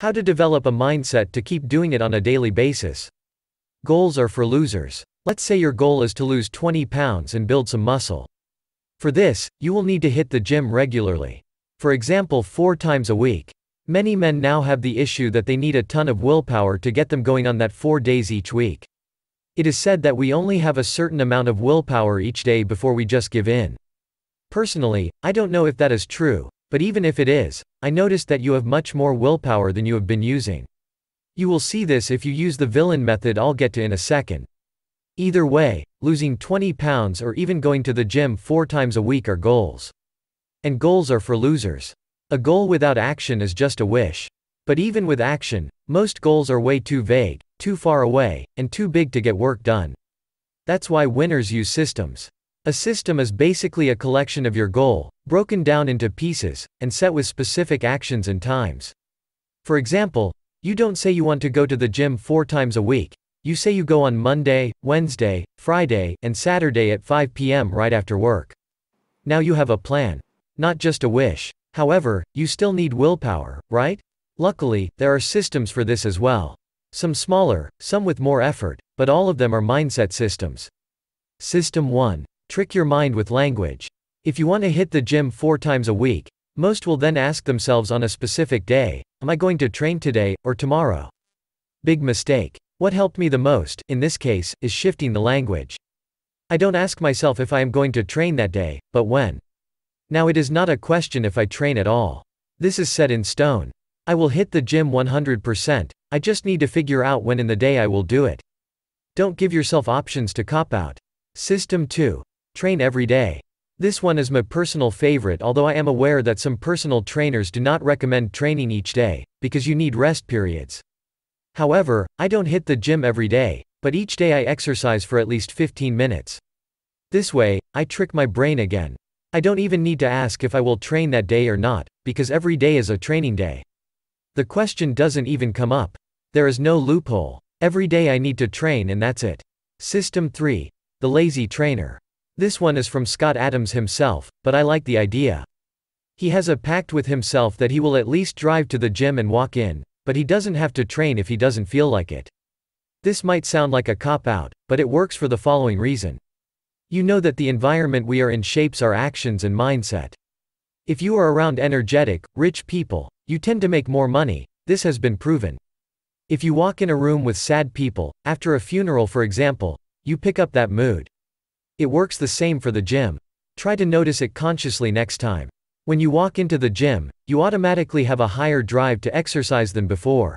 How to develop a mindset to keep doing it on a daily basis. Goals are for losers. Let's say your goal is to lose 20 pounds and build some muscle. For this, you will need to hit the gym regularly. For example, four times a week. Many men now have the issue that they need a ton of willpower to get them going on that four days each week. It is said that we only have a certain amount of willpower each day before we just give in. Personally, I don't know if that is true, but even if it is, I noticed that you have much more willpower than you have been using. You will see this if you use the villain method I'll get to in a second. Either way, losing 20 pounds or even going to the gym four times a week are goals. And goals are for losers. A goal without action is just a wish. But even with action, most goals are way too vague, too far away, and too big to get work done. That's why winners use systems. A system is basically a collection of your goal, broken down into pieces, and set with specific actions and times. For example, you don't say you want to go to the gym four times a week, you say you go on Monday, Wednesday, Friday, and Saturday at 5 p.m. right after work. Now you have a plan. Not just a wish. However, you still need willpower, right? Luckily, there are systems for this as well. Some smaller, some with more effort, but all of them are mindset systems. System 1 Trick your mind with language. If you want to hit the gym four times a week, most will then ask themselves on a specific day, am I going to train today, or tomorrow? Big mistake. What helped me the most, in this case, is shifting the language. I don't ask myself if I am going to train that day, but when. Now it is not a question if I train at all. This is set in stone. I will hit the gym 100%, I just need to figure out when in the day I will do it. Don't give yourself options to cop out. System 2. Train every day. This one is my personal favorite although I am aware that some personal trainers do not recommend training each day, because you need rest periods. However, I don't hit the gym every day, but each day I exercise for at least 15 minutes. This way, I trick my brain again. I don't even need to ask if I will train that day or not, because every day is a training day. The question doesn't even come up. There is no loophole. Every day I need to train and that's it. System 3. The Lazy Trainer. This one is from Scott Adams himself, but I like the idea. He has a pact with himself that he will at least drive to the gym and walk in, but he doesn't have to train if he doesn't feel like it. This might sound like a cop out, but it works for the following reason. You know that the environment we are in shapes our actions and mindset. If you are around energetic, rich people, you tend to make more money, this has been proven. If you walk in a room with sad people, after a funeral for example, you pick up that mood. It works the same for the gym. Try to notice it consciously next time. When you walk into the gym, you automatically have a higher drive to exercise than before.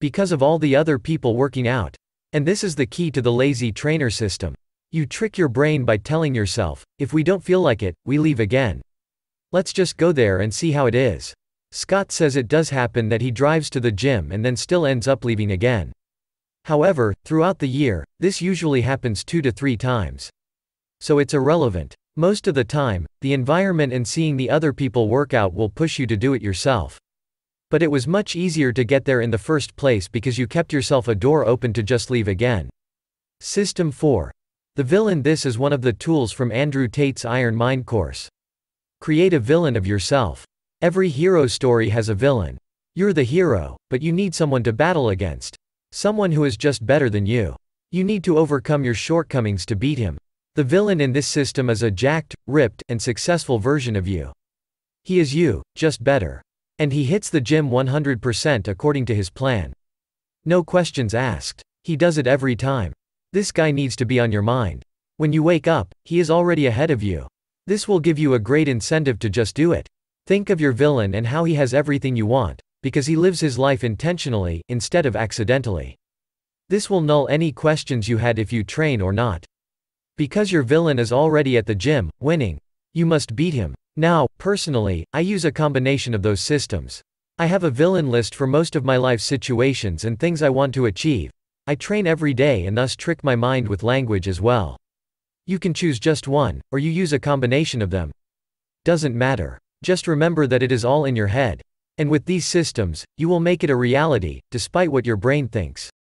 Because of all the other people working out. And this is the key to the lazy trainer system. You trick your brain by telling yourself, if we don't feel like it, we leave again. Let's just go there and see how it is. Scott says it does happen that he drives to the gym and then still ends up leaving again. However, throughout the year, this usually happens two to three times. So it's irrelevant. Most of the time, the environment and seeing the other people work out will push you to do it yourself. But it was much easier to get there in the first place because you kept yourself a door open to just leave again. System 4. The villain This is one of the tools from Andrew Tate's Iron Mind course. Create a villain of yourself. Every hero story has a villain. You're the hero, but you need someone to battle against. Someone who is just better than you. You need to overcome your shortcomings to beat him. The villain in this system is a jacked, ripped, and successful version of you. He is you, just better. And he hits the gym 100% according to his plan. No questions asked. He does it every time. This guy needs to be on your mind. When you wake up, he is already ahead of you. This will give you a great incentive to just do it. Think of your villain and how he has everything you want, because he lives his life intentionally, instead of accidentally. This will null any questions you had if you train or not. Because your villain is already at the gym, winning. You must beat him. Now, personally, I use a combination of those systems. I have a villain list for most of my life situations and things I want to achieve. I train every day and thus trick my mind with language as well. You can choose just one, or you use a combination of them. Doesn't matter. Just remember that it is all in your head. And with these systems, you will make it a reality, despite what your brain thinks.